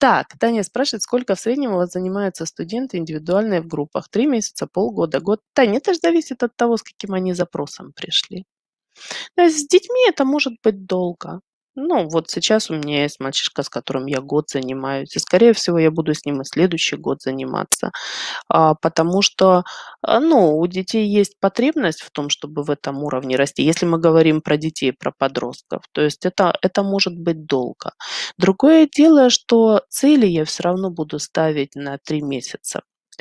Так, Таня спрашивает, сколько в среднем у вас занимаются студенты индивидуальные в группах? Три месяца, полгода, год? Таня, это же зависит от того, с каким они запросом пришли. С детьми это может быть долго. Ну, вот сейчас у меня есть мальчишка, с которым я год занимаюсь, и, скорее всего, я буду с ним и следующий год заниматься, а, потому что, а, ну, у детей есть потребность в том, чтобы в этом уровне расти, если мы говорим про детей, про подростков, то есть это, это может быть долго. Другое дело, что цели я все равно буду ставить на три месяца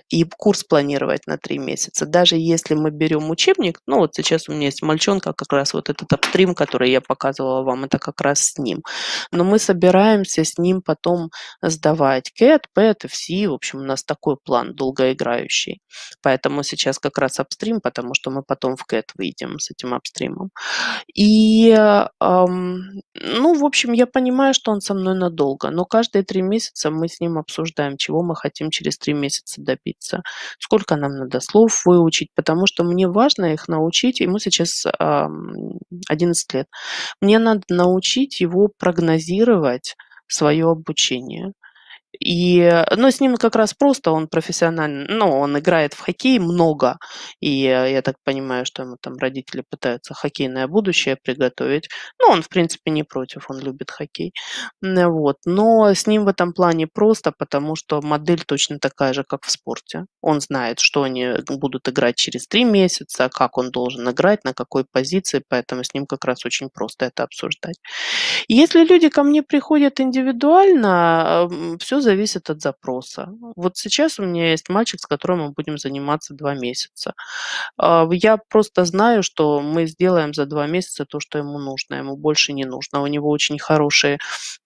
и курс планировать на три месяца. Даже если мы берем учебник, ну вот сейчас у меня есть мальчонка, как раз вот этот апстрим, который я показывала вам, это как раз с ним. Но мы собираемся с ним потом сдавать CAT, PET, FC, в общем, у нас такой план долгоиграющий. Поэтому сейчас как раз апстрим, потому что мы потом в CAT выйдем с этим апстримом. И, эм, ну, в общем, я понимаю, что он со мной надолго, но каждые три месяца мы с ним обсуждаем, чего мы хотим через три месяца добиться добиться, сколько нам надо слов выучить, потому что мне важно их научить, ему сейчас 11 лет, мне надо научить его прогнозировать свое обучение. И, э, ну, с ним как раз просто, он профессионально, ну, он играет в хоккей много, и э, я так понимаю, что ему там родители пытаются хоккейное будущее приготовить. Ну, он, в принципе, не против, он любит хоккей. Вот. Но с ним в этом плане просто, потому что модель точно такая же, как в спорте. Он знает, что они э, будут играть через три месяца, как он должен играть, на какой позиции, поэтому с ним как раз очень просто это обсуждать. Если люди ко мне приходят индивидуально, все зависит от запроса. Вот сейчас у меня есть мальчик, с которым мы будем заниматься два месяца. А, я просто знаю, что мы сделаем за два месяца то, что ему нужно, ему больше не нужно. У него очень хорошие,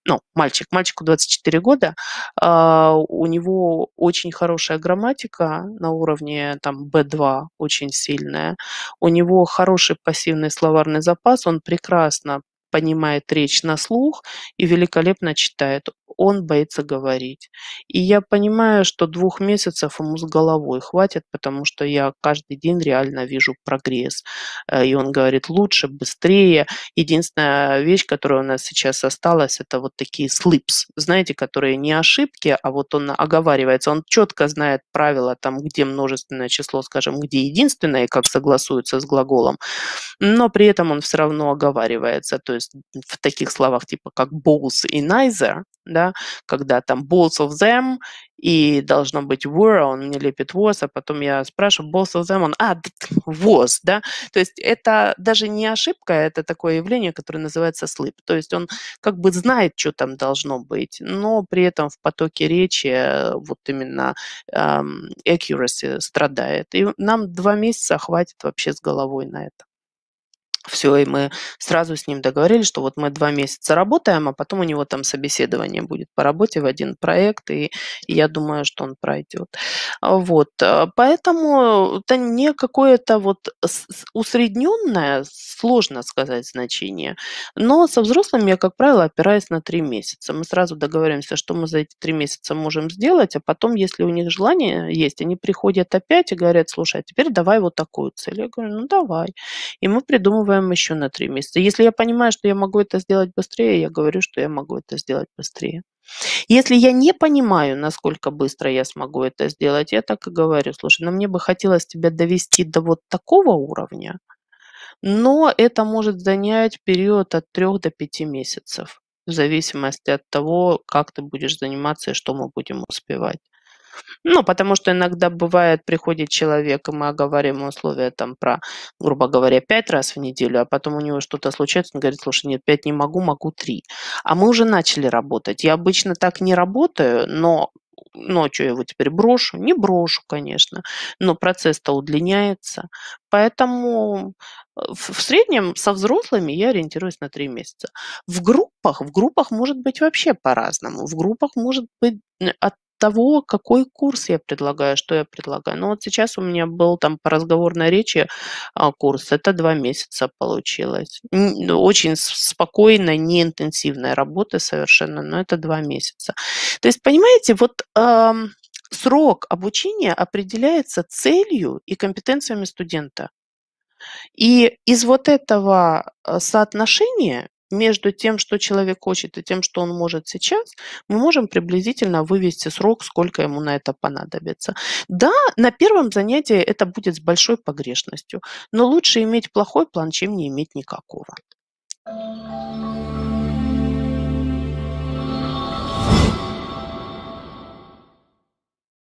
ну, мальчик, мальчику 24 года, а, у него очень хорошая грамматика на уровне там B2, очень сильная. У него хороший пассивный словарный запас, он прекрасно понимает речь на слух и великолепно читает он боится говорить. И я понимаю, что двух месяцев ему с головой хватит, потому что я каждый день реально вижу прогресс. Э, и он говорит лучше, быстрее. Единственная вещь, которая у нас сейчас осталась, это вот такие слипс, знаете, которые не ошибки, а вот он оговаривается. Он четко знает правила, там, где множественное число, скажем, где единственное, и как согласуется с глаголом. Но при этом он все равно оговаривается. То есть в таких словах типа как both и neither, да, когда там both of them, и должно быть were, а он мне лепит was, а потом я спрашиваю both of them, он, а, was, да, то есть это даже не ошибка, это такое явление, которое называется slip, то есть он как бы знает, что там должно быть, но при этом в потоке речи э, вот именно эм, accuracy страдает, и нам два месяца хватит вообще с головой на это. Все, и мы сразу с ним договорились, что вот мы два месяца работаем, а потом у него там собеседование будет по работе в один проект, и, и я думаю, что он пройдет. А вот, а, поэтому это не какое-то вот усредненное, сложно сказать, значение, но со взрослыми я, как правило, опираюсь на три месяца. Мы сразу договоримся, что мы за эти три месяца можем сделать, а потом, если у них желание есть, они приходят опять и говорят, слушай, а теперь давай вот такую цель. Я говорю, ну давай. И мы придумываем рассчитываем еще на три месяца. Если я понимаю, что я могу это сделать быстрее, я говорю, что я могу это сделать быстрее. Если я не понимаю, насколько быстро я смогу это сделать, я так и говорю, слушай, ну мне бы хотелось тебя довести до вот такого уровня, но это может занять период от трех до пяти месяцев, в зависимости от того, как ты будешь заниматься и что мы будем успевать. Ну, потому что иногда бывает, приходит человек, и мы оговариваем условия там про, грубо говоря, пять раз в неделю, а потом у него что-то случается, он говорит, слушай, нет, пять не могу, могу три. А мы уже начали работать. Я обычно так не работаю, но ночью я его теперь брошу? Не брошу, конечно, но процесс-то удлиняется. Поэтому э, в среднем со взрослыми я ориентируюсь на три месяца. В группах, в группах может быть вообще по-разному. В группах может быть э, от того, какой курс я предлагаю, что я предлагаю. Ну вот сейчас у меня был там по разговорной речи а, курс, это два месяца получилось. Ну, очень спокойной, неинтенсивной работы совершенно, но это два месяца. То есть, понимаете, вот э, срок обучения определяется целью и компетенциями студента. И из вот этого э, соотношения между тем, что человек хочет, и тем, что он может сейчас, мы можем приблизительно вывести срок, сколько ему на это понадобится. Да, на первом занятии это будет с большой погрешностью, но лучше иметь плохой план, чем не иметь никакого. Thank you.